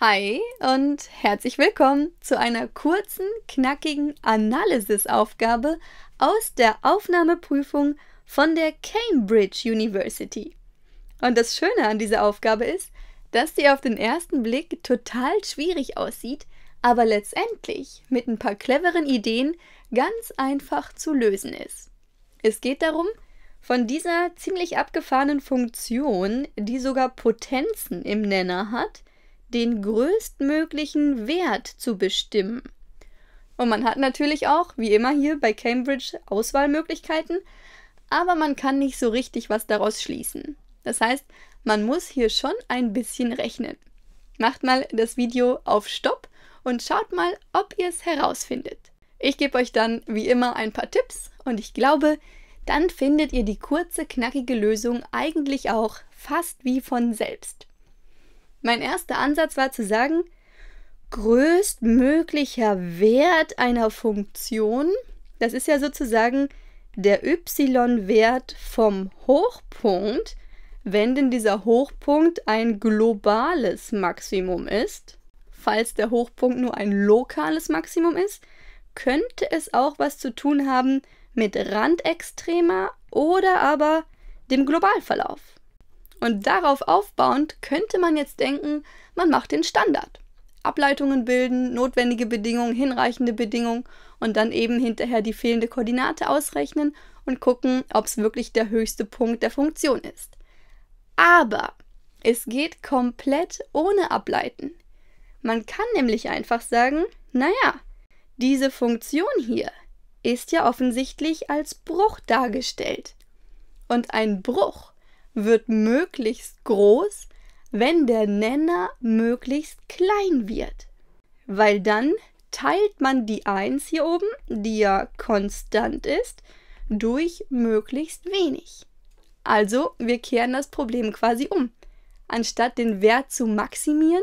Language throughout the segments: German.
Hi und herzlich willkommen zu einer kurzen, knackigen Analysisaufgabe aus der Aufnahmeprüfung von der Cambridge University. Und das Schöne an dieser Aufgabe ist, dass sie auf den ersten Blick total schwierig aussieht, aber letztendlich mit ein paar cleveren Ideen ganz einfach zu lösen ist. Es geht darum, von dieser ziemlich abgefahrenen Funktion, die sogar Potenzen im Nenner hat, den größtmöglichen Wert zu bestimmen. Und man hat natürlich auch, wie immer hier bei Cambridge, Auswahlmöglichkeiten, aber man kann nicht so richtig was daraus schließen. Das heißt, man muss hier schon ein bisschen rechnen. Macht mal das Video auf Stopp und schaut mal, ob ihr es herausfindet. Ich gebe euch dann wie immer ein paar Tipps und ich glaube, dann findet ihr die kurze, knackige Lösung eigentlich auch fast wie von selbst. Mein erster Ansatz war zu sagen, größtmöglicher Wert einer Funktion, das ist ja sozusagen der y-Wert vom Hochpunkt, wenn denn dieser Hochpunkt ein globales Maximum ist. Falls der Hochpunkt nur ein lokales Maximum ist, könnte es auch was zu tun haben mit Randextrema oder aber dem Globalverlauf. Und darauf aufbauend könnte man jetzt denken, man macht den Standard. Ableitungen bilden, notwendige Bedingungen, hinreichende Bedingungen und dann eben hinterher die fehlende Koordinate ausrechnen und gucken, ob es wirklich der höchste Punkt der Funktion ist. Aber es geht komplett ohne Ableiten. Man kann nämlich einfach sagen, naja, diese Funktion hier ist ja offensichtlich als Bruch dargestellt. Und ein Bruch wird möglichst groß, wenn der Nenner möglichst klein wird. Weil dann teilt man die 1 hier oben, die ja konstant ist, durch möglichst wenig. Also wir kehren das Problem quasi um. Anstatt den Wert zu maximieren,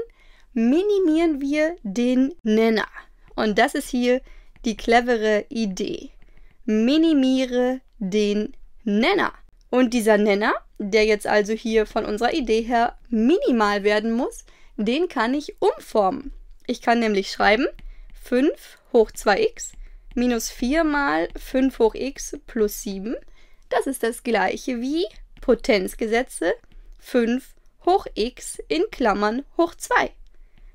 minimieren wir den Nenner. Und das ist hier die clevere Idee. Minimiere den Nenner. Und dieser Nenner der jetzt also hier von unserer Idee her minimal werden muss, den kann ich umformen. Ich kann nämlich schreiben 5 hoch 2x minus 4 mal 5 hoch x plus 7. Das ist das gleiche wie Potenzgesetze 5 hoch x in Klammern hoch 2.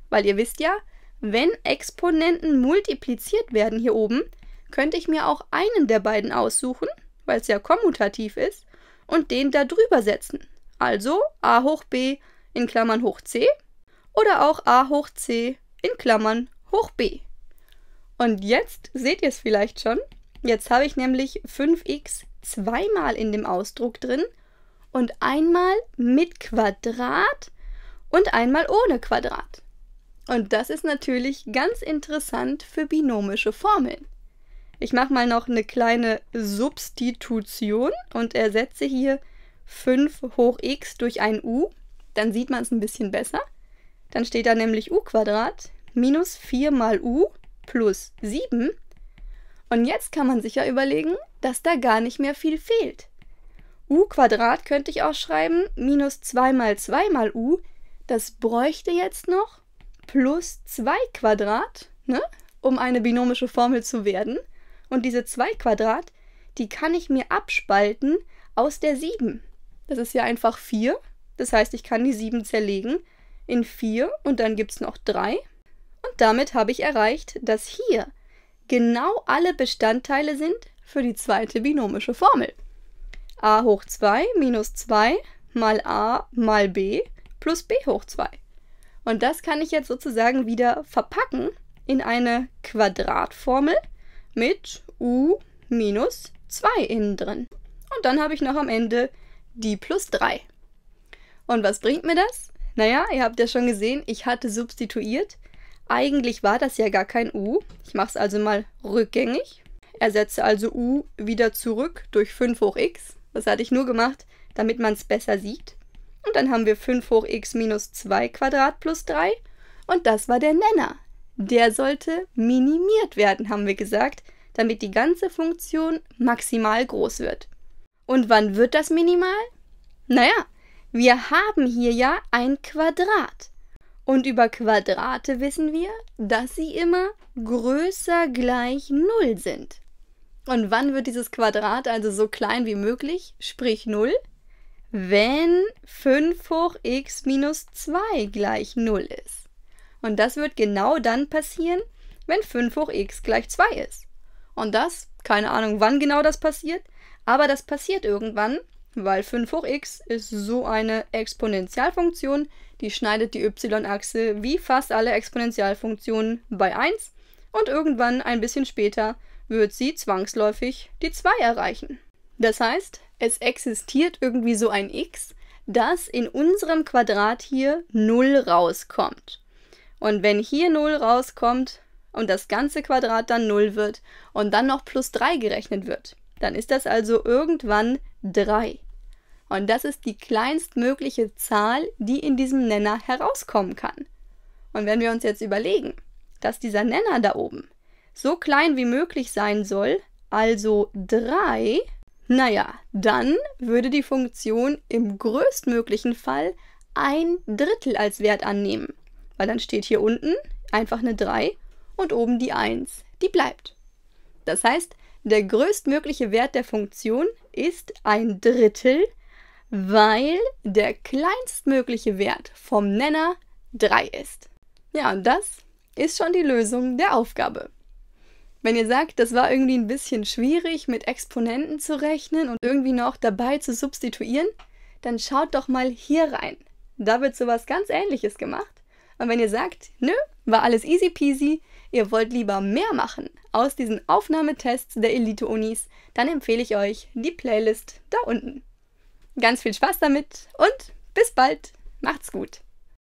Weil ihr wisst ja, wenn Exponenten multipliziert werden hier oben, könnte ich mir auch einen der beiden aussuchen, weil es ja kommutativ ist, und den da drüber setzen. Also a hoch b in Klammern hoch c oder auch a hoch c in Klammern hoch b. Und jetzt seht ihr es vielleicht schon. Jetzt habe ich nämlich 5x zweimal in dem Ausdruck drin und einmal mit Quadrat und einmal ohne Quadrat. Und das ist natürlich ganz interessant für binomische Formeln. Ich mache mal noch eine kleine Substitution und ersetze hier 5 hoch x durch ein u. Dann sieht man es ein bisschen besser. Dann steht da nämlich u minus 4 mal u plus 7. Und jetzt kann man sich ja überlegen, dass da gar nicht mehr viel fehlt. u könnte ich auch schreiben, minus 2 mal 2 mal u, das bräuchte jetzt noch plus 2 Quadrat, ne, um eine binomische Formel zu werden. Und diese 2 Quadrat, die kann ich mir abspalten aus der 7. Das ist ja einfach 4. Das heißt, ich kann die 7 zerlegen in 4 und dann gibt es noch 3. Und damit habe ich erreicht, dass hier genau alle Bestandteile sind für die zweite binomische Formel. a hoch 2 minus 2 mal a mal b plus b hoch 2. Und das kann ich jetzt sozusagen wieder verpacken in eine Quadratformel mit u minus 2 innen drin. Und dann habe ich noch am Ende die plus 3. Und was bringt mir das? Naja, ihr habt ja schon gesehen, ich hatte substituiert. Eigentlich war das ja gar kein u. Ich mache es also mal rückgängig. Ersetze also u wieder zurück durch 5 hoch x. Das hatte ich nur gemacht, damit man es besser sieht. Und dann haben wir 5 hoch x minus 2 Quadrat plus 3. Und das war der Nenner der sollte minimiert werden, haben wir gesagt, damit die ganze Funktion maximal groß wird. Und wann wird das minimal? Naja, wir haben hier ja ein Quadrat. Und über Quadrate wissen wir, dass sie immer größer gleich 0 sind. Und wann wird dieses Quadrat also so klein wie möglich, sprich 0? Wenn 5 hoch x minus 2 gleich 0 ist. Und das wird genau dann passieren, wenn 5 hoch x gleich 2 ist. Und das, keine Ahnung, wann genau das passiert, aber das passiert irgendwann, weil 5 hoch x ist so eine Exponentialfunktion, die schneidet die y-Achse wie fast alle Exponentialfunktionen bei 1 und irgendwann ein bisschen später wird sie zwangsläufig die 2 erreichen. Das heißt, es existiert irgendwie so ein x, das in unserem Quadrat hier 0 rauskommt. Und wenn hier 0 rauskommt und das ganze Quadrat dann 0 wird und dann noch plus 3 gerechnet wird, dann ist das also irgendwann 3. Und das ist die kleinstmögliche Zahl, die in diesem Nenner herauskommen kann. Und wenn wir uns jetzt überlegen, dass dieser Nenner da oben so klein wie möglich sein soll, also 3, naja, dann würde die Funktion im größtmöglichen Fall ein Drittel als Wert annehmen weil dann steht hier unten einfach eine 3 und oben die 1, die bleibt. Das heißt, der größtmögliche Wert der Funktion ist ein Drittel, weil der kleinstmögliche Wert vom Nenner 3 ist. Ja, und das ist schon die Lösung der Aufgabe. Wenn ihr sagt, das war irgendwie ein bisschen schwierig, mit Exponenten zu rechnen und irgendwie noch dabei zu substituieren, dann schaut doch mal hier rein. Da wird sowas ganz ähnliches gemacht. Und wenn ihr sagt, nö, war alles easy peasy, ihr wollt lieber mehr machen aus diesen Aufnahmetests der Elite-Unis, dann empfehle ich euch die Playlist da unten. Ganz viel Spaß damit und bis bald. Macht's gut.